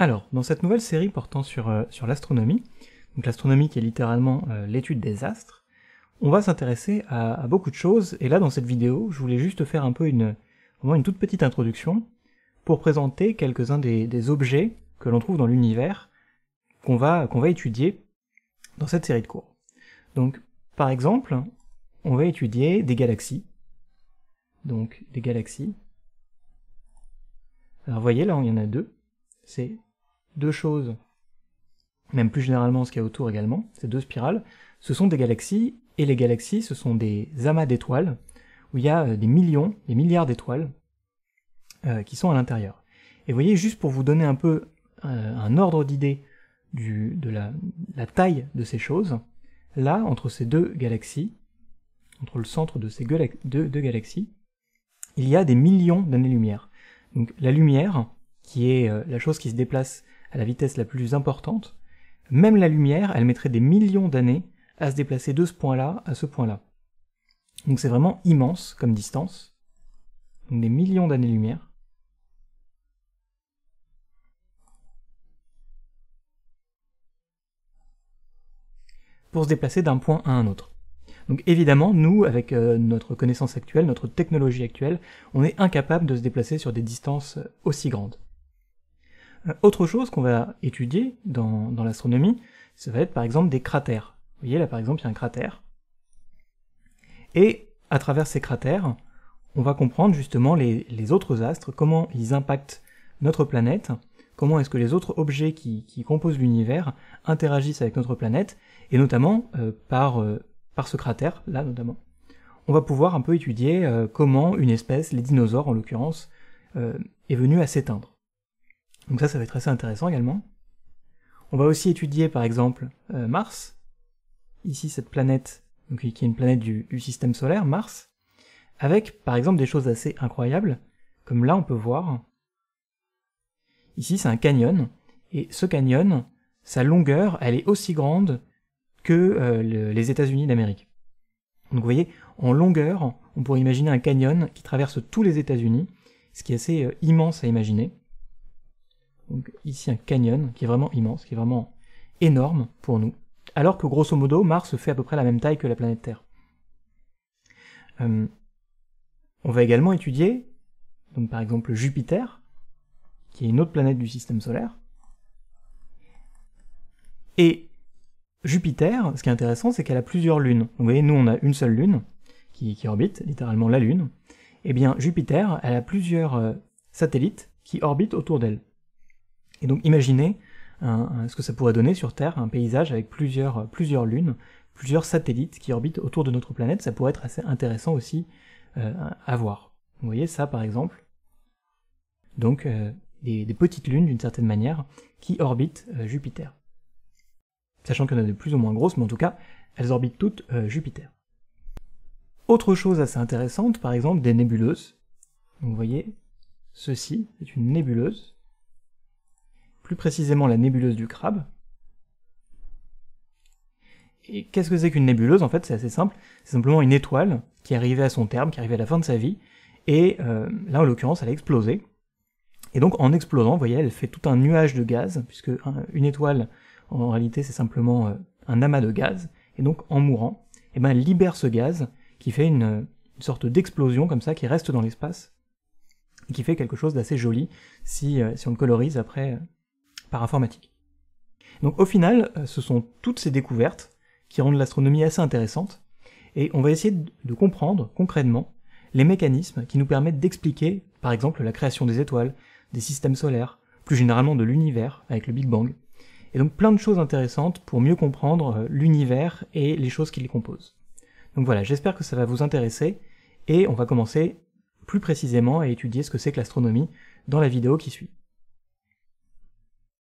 Alors, dans cette nouvelle série portant sur, euh, sur l'astronomie, donc l'astronomie qui est littéralement euh, l'étude des astres, on va s'intéresser à, beaucoup de choses, et là dans cette vidéo, je voulais juste faire un peu une, vraiment une toute petite introduction pour présenter quelques-uns des, objets que l'on trouve dans l'univers qu'on va, qu'on va étudier dans cette série de cours. Donc, par exemple, on va étudier des galaxies. Donc, des galaxies. Alors, vous voyez, là, il y en a deux. C'est deux choses, même plus généralement ce qu'il y a autour également, ces deux spirales, ce sont des galaxies, et les galaxies, ce sont des amas d'étoiles, où il y a euh, des millions, des milliards d'étoiles euh, qui sont à l'intérieur. Et vous voyez, juste pour vous donner un peu euh, un ordre d'idée de la, taille de ces choses, là, entre ces deux galaxies, entre le centre de ces deux galaxies, il y a des millions d'années-lumière. Donc la lumière, qui est la chose qui se déplace à la vitesse la plus importante, même la lumière, elle mettrait des millions d'années à se déplacer de ce point-là à ce point-là. Donc c'est vraiment immense comme distance. des millions d'années-lumière. Pour se déplacer d'un point à un autre. Donc évidemment, nous, avec euh, notre connaissance actuelle, notre technologie actuelle, on est incapable de se déplacer sur des distances aussi grandes. Euh, autre chose qu'on va étudier dans, l'astronomie, ça va être par exemple des cratères. Vous voyez là par exemple il y a un cratère. Et à travers ces cratères, on va comprendre justement les, autres astres, comment ils impactent notre planète, comment est-ce que les autres objets qui, composent l'univers interagissent avec notre planète, et notamment euh, euh, par, ce cratère, là notamment, on va pouvoir un peu étudier comment une espèce, les dinosaures en l'occurrence, est venue à s'éteindre. Donc ça, ça va être assez intéressant également. On va aussi étudier par exemple euh, Mars, ici cette planète, qui est une planète du, système solaire, Mars, avec par exemple des choses assez incroyables, comme là on peut voir. Ici c'est un canyon, et ce canyon, sa longueur, elle est aussi grande que euh, les États-Unis d'Amérique. Donc vous voyez, en longueur, on pourrait imaginer un canyon qui traverse tous les États-Unis, ce qui est assez euh, immense à imaginer. Donc ici un canyon qui est vraiment immense, qui est vraiment énorme pour nous, alors que grosso modo Mars fait à peu près la même taille que la planète Terre. Euh, on va également étudier, donc par exemple Jupiter, qui est une autre planète du système solaire. Et Jupiter, ce qui est intéressant, c'est qu'elle a plusieurs lunes. vous voyez, nous on a une seule lune, qui, orbite littéralement la Lune. Et eh bien, Jupiter, elle a plusieurs euh, satellites qui orbitent autour d'elle. Et donc imaginez ce que ça pourrait donner sur Terre, un paysage avec plusieurs, euh, plusieurs lunes, plusieurs satellites qui orbitent autour de notre planète, ça pourrait être assez intéressant aussi euh, à voir. Vous voyez ça par exemple Donc euh, des, petites lunes d'une certaine manière qui orbitent Jupiter. Sachant qu'il y en a de plus ou moins grosses, mais en tout cas, elles orbitent toutes Jupiter. Autre chose assez intéressante, par exemple des nébuleuses. vous voyez, ceci, est une nébuleuse plus précisément la nébuleuse du crabe. Et qu'est-ce que c'est qu'une nébuleuse En fait, c'est assez simple. C'est simplement une étoile qui arrivait à son terme, qui arrivait à la fin de sa vie. Et euh, là, en l'occurrence, elle a explosé. Et donc, en explosant, vous voyez, elle fait tout un nuage de gaz, puisque une étoile, en réalité, c'est simplement euh, un amas de gaz. Et donc, en mourant, eh ben, elle libère ce gaz qui fait une, sorte d'explosion comme ça, qui reste dans l'espace, et qui fait quelque chose d'assez joli si, euh, si on le colorise après par informatique. Donc au final, euh, ce sont toutes ces découvertes qui rendent l'astronomie assez intéressante, et on va essayer de comprendre concrètement les mécanismes qui nous permettent d'expliquer, par exemple, la création des étoiles, des systèmes solaires, plus généralement de l'univers avec le Big Bang, et donc plein de choses intéressantes pour mieux comprendre euh, l'univers et les choses qui les composent. Donc voilà, j'espère que ça va vous intéresser, et on va commencer plus précisément à étudier ce que c'est que l'astronomie dans la vidéo qui suit.